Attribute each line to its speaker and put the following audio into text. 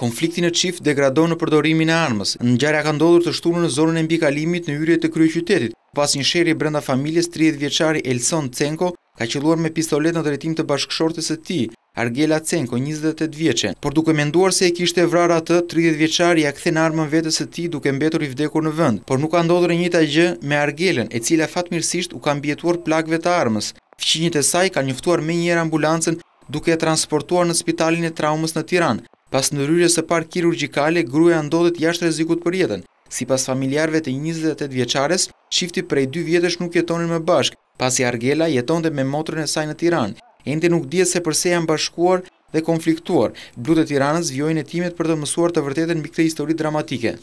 Speaker 1: Konfliktin e qift degradon në përdorimin e armës. Në gjarja ka ndodhur të shturën në zonën e mbikalimit në yrje të krye qytetit, pas një sheri brenda familjes 30 vjeqari Elson Cenko ka qëluar me pistolet në drejtim të bashkëshortës e ti, Argela Cenko, 28 vjeqen, por duke menduar se e kishte vrara të 30 vjeqari ja në armën vetës e ti duke mbetur i vdekur në vënd, por nuk ka ndodhur e një taj gjë me Argelen, e cila fatmirësisht u ka mbjetuar plakve të armës. Fqinjit e saj ka njëftuar me ambulancën duke e transportuar në spitalin e traumës në Tiranë, Pas në rrëje së parë kirurgikale, gruja ndodhet jashtë rezikut për jetën. Si pas familjarve të 28 vjeqares, shifti prej 2 vjetës nuk jetonin më bashk, pas i argela, jeton dhe me motrën e saj në Tiran. Ente nuk djetë se përse janë bashkuar dhe konfliktuar, blutët Tiranës vjojnë e timet për të mësuar të vërtetën mbi këtë histori dramatike.